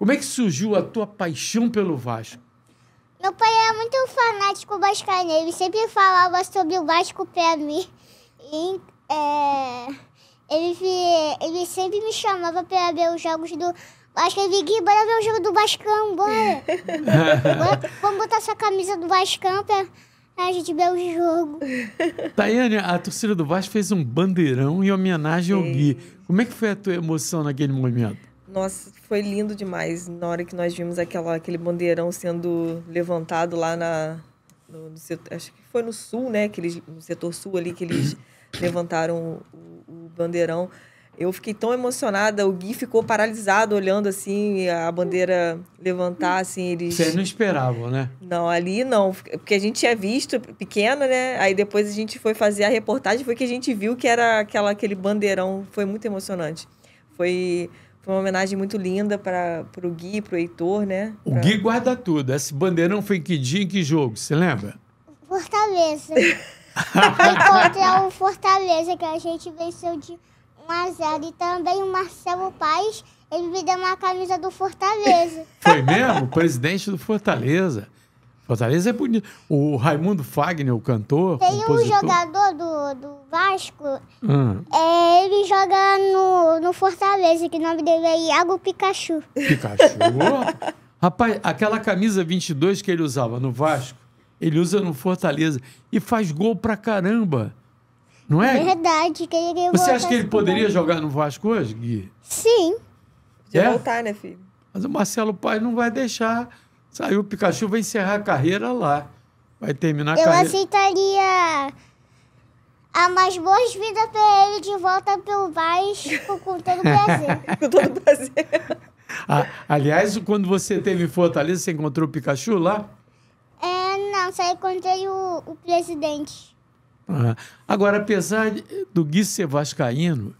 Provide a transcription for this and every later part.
Como é que surgiu a tua paixão pelo Vasco? Meu pai era muito fanático vascaíno, ele sempre falava sobre o Vasco pra mim. E, é, ele, ele sempre me chamava pra ver os jogos do Vasco. Ele vinha, bora ver o jogo do Vascão, bora. vamos botar essa camisa do Vascão pra a gente ver o jogo. Tayane, a torcida do Vasco fez um bandeirão em homenagem ao Gui. Como é que foi a tua emoção naquele momento? Nossa, foi lindo demais. Na hora que nós vimos aquela, aquele bandeirão sendo levantado lá na. No, no setor, acho que foi no sul, né? Que eles, no setor sul ali que eles levantaram o, o, bandeirão. Eu fiquei tão emocionada, o Gui ficou paralisado olhando assim, a bandeira levantar, assim, eles. Vocês não esperavam, né? Não, ali não, porque a gente tinha é visto pequena, né? Aí depois a gente foi fazer a reportagem, foi que a gente viu que era aquela, aquele bandeirão. Foi muito emocionante. Foi foi uma homenagem muito linda para o Gui, para o Heitor, né? Pra... O Gui guarda tudo. Esse bandeirão foi em que dia, e que jogo? Você lembra? Fortaleza. foi contra o Fortaleza, que a gente venceu de 1 a 0 E também o Marcelo Paz, ele me deu uma camisa do Fortaleza. Foi mesmo? O presidente do Fortaleza. Fortaleza é bonito. O Raimundo Fagner, o cantor. Tem compositor. um jogador do, do Vasco. Hum. É, ele joga no, no Fortaleza, que o nome dele é Iago Pikachu. Pikachu? Oh. Rapaz, aquela camisa 22 que ele usava no Vasco, ele usa no Fortaleza e faz gol pra caramba. Não é? É verdade. Que ele Você acha que ele poderia jogar no Vasco hoje, Gui? Sim. É? voltar, né, filho? Mas o Marcelo Paz não vai deixar Saiu o Pikachu, vai encerrar a carreira lá. Vai terminar a eu carreira. Eu aceitaria a mais boas vidas pra ele de volta pelo Vasco com todo prazer. com todo prazer. Ah, aliás, quando você teve Fortaleza, você encontrou o Pikachu lá? É, não, só encontrei o, o presidente. Ah, agora, apesar do Gui ser vascaíno,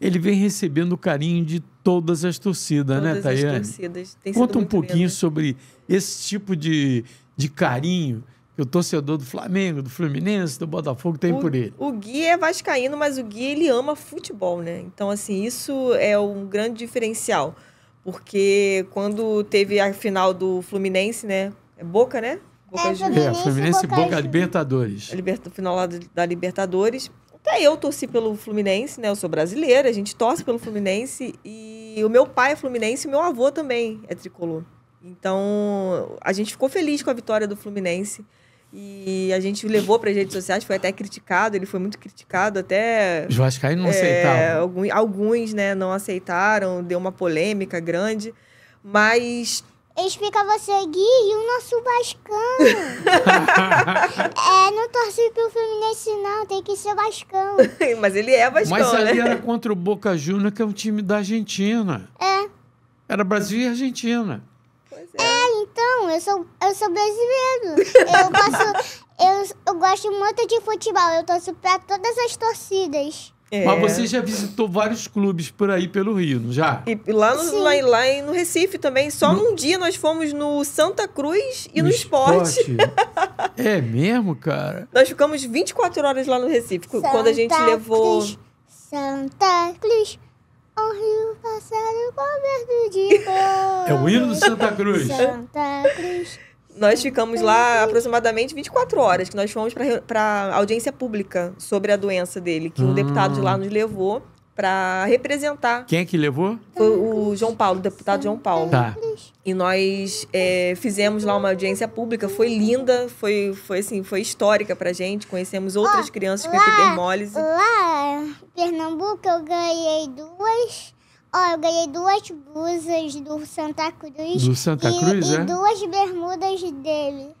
ele vem recebendo o carinho de todas as torcidas, todas né, Tayane? Todas as torcidas. Tem Conta um pouquinho sobre esse tipo de, de carinho que o torcedor do Flamengo, do Fluminense, do Botafogo tem o, por ele. O Gui é vascaíno, mas o Gui ele ama futebol, né? Então assim, isso é um grande diferencial, porque quando teve a final do Fluminense, né? É Boca, né? Boca é, Fluminense, é, Fluminense Boca, Boca Libertadores. Liberta, final lá da Libertadores. Daí tá, eu torci pelo Fluminense, né? Eu sou brasileira, a gente torce pelo Fluminense. E o meu pai é fluminense e meu avô também é tricolor. Então, a gente ficou feliz com a vitória do Fluminense. E a gente levou para as redes sociais, foi até criticado, ele foi muito criticado, até. Os vascaínos não é, aceitaram. Alguns, alguns, né, não aceitaram, deu uma polêmica grande. Mas eles ficam você, Gui, e o nosso Vascão. é, não torci pro Fluminense, não. Tem que ser Vascão. Mas ele é Vascão, Mas ali né? era contra o Boca Juniors, que é um time da Argentina. É. Era Brasil e Argentina. Pois é. é, então, eu sou, eu sou brasileiro. Eu, posso, eu, eu gosto muito de futebol. Eu torço pra todas as torcidas. É. Mas você já visitou vários clubes por aí pelo Rio, não já? E lá no, lá, lá no Recife também. Só no... num dia nós fomos no Santa Cruz e no, no esporte. esporte. é mesmo, cara? Nós ficamos 24 horas lá no Recife, Santa quando a gente levou. Santa Cruz, o rio passado coberto de cor. É o hino do Santa Cruz. Santa Cruz nós ficamos lá aproximadamente 24 horas, que nós fomos para audiência pública sobre a doença dele, que hum. um deputado de lá hum. nos levou para representar. Quem é que levou? Foi o João Paulo, o deputado João Paulo. Tá. E nós é, fizemos lá uma audiência pública, foi linda, foi, foi assim, foi histórica pra gente. Conhecemos outras crianças com lá, Lá, Pernambuco, eu ganhei duas Ó, oh, eu ganhei duas blusas do Santa Cruz. Do Santa e, Cruz, e é? E duas bermudas dele.